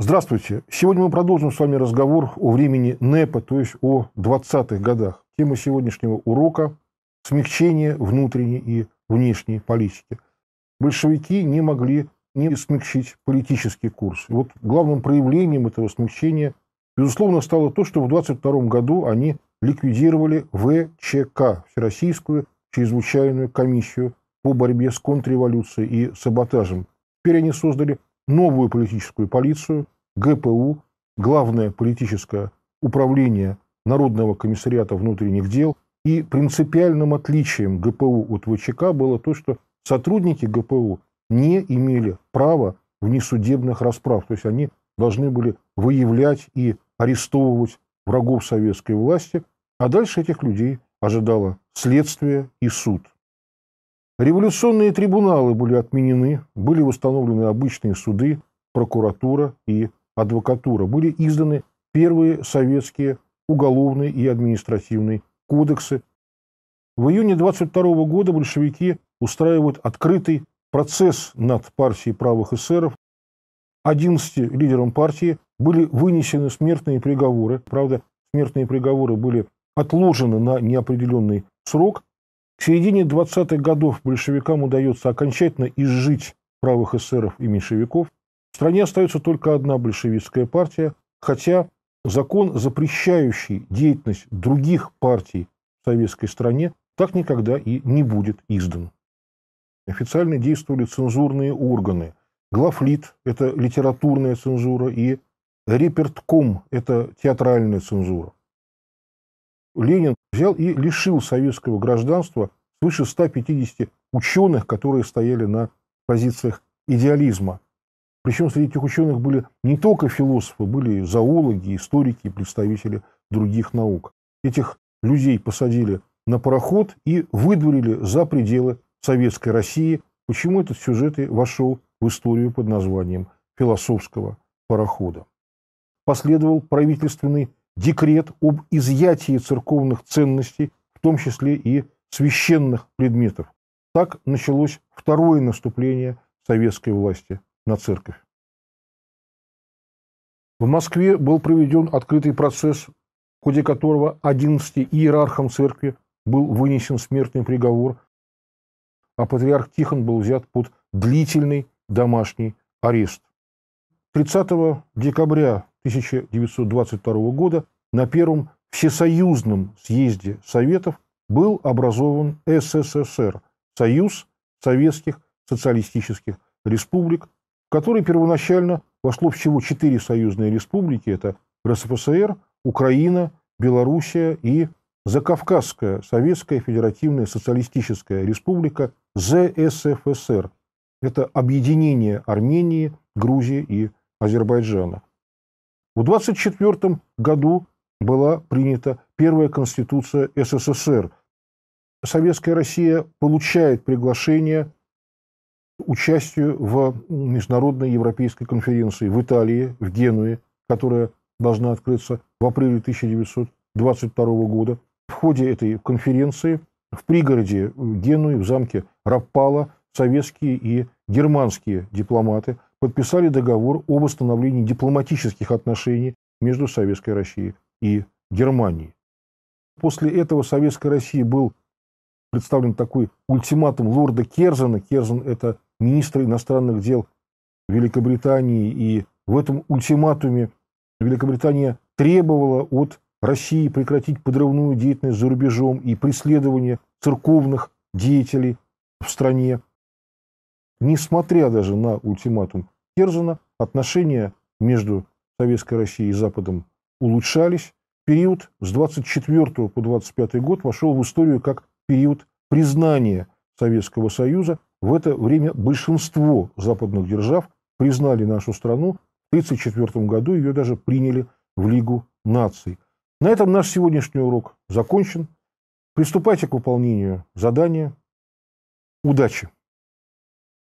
Здравствуйте. Сегодня мы продолжим с вами разговор о времени НЭПа, то есть о 20-х годах. Тема сегодняшнего урока – смягчение внутренней и внешней политики. Большевики не могли не смягчить политический курс. И вот главным проявлением этого смягчения, безусловно, стало то, что в 22 году они ликвидировали ВЧК, Всероссийскую чрезвычайную комиссию по борьбе с контрреволюцией и саботажем. Теперь они создали новую политическую полицию, ГПУ, Главное политическое управление Народного комиссариата внутренних дел. И принципиальным отличием ГПУ от ВЧК было то, что сотрудники ГПУ не имели права внесудебных расправ. То есть они должны были выявлять и арестовывать врагов советской власти, а дальше этих людей ожидало следствие и суд. Революционные трибуналы были отменены, были восстановлены обычные суды, прокуратура и адвокатура были изданы первые советские уголовные и административные кодексы. В июне 22 года большевики устраивают открытый процесс над партией правых эсеров. 11 лидерам партии были вынесены смертные приговоры. Правда, смертные приговоры были отложены на неопределенный срок. К середине 20-х годов большевикам удается окончательно изжить правых эсеров и меньшевиков – в стране остается только одна большевистская партия, хотя закон, запрещающий деятельность других партий в советской стране, так никогда и не будет издан. Официально действовали цензурные органы. Глафлит – это литературная цензура, и репертком – это театральная цензура. Ленин взял и лишил советского гражданства свыше 150 ученых, которые стояли на позициях идеализма. Причем среди этих ученых были не только философы, были и зоологи, историки, представители других наук. Этих людей посадили на пароход и выдворили за пределы Советской России. Почему этот сюжет и вошел в историю под названием «Философского парохода». Последовал правительственный декрет об изъятии церковных ценностей, в том числе и священных предметов. Так началось второе наступление советской власти на церковь. В Москве был проведен открытый процесс, в ходе которого 11 иерархам церкви был вынесен смертный приговор, а патриарх Тихон был взят под длительный домашний арест. 30 декабря 1922 года на первом Всесоюзном съезде Советов был образован СССР – Союз Советских Социалистических Республик которое первоначально вошло всего четыре союзные республики. Это РСФСР, Украина, Белоруссия и Закавказская Советская Федеративная Социалистическая Республика ЗСФСР. Это объединение Армении, Грузии и Азербайджана. В 1924 году была принята первая конституция СССР. Советская Россия получает приглашение участию в международной европейской конференции в Италии, в Генуе, которая должна открыться в апреле 1922 года. В ходе этой конференции в пригороде э, Генуи, в замке Раппала, советские и германские дипломаты подписали договор об восстановлении дипломатических отношений между Советской Россией и Германией. После этого Советской России был представлен такой ультиматум лорда Керзена. Керзен – это министра иностранных дел Великобритании. И в этом ультиматуме Великобритания требовала от России прекратить подрывную деятельность за рубежом и преследование церковных деятелей в стране. Несмотря даже на ультиматум Керзена, отношения между Советской Россией и Западом улучшались. Период с 24 по 25 год вошел в историю как период признания Советского Союза в это время большинство западных держав признали нашу страну. В 1934 году ее даже приняли в Лигу наций. На этом наш сегодняшний урок закончен. Приступайте к выполнению задания. Удачи!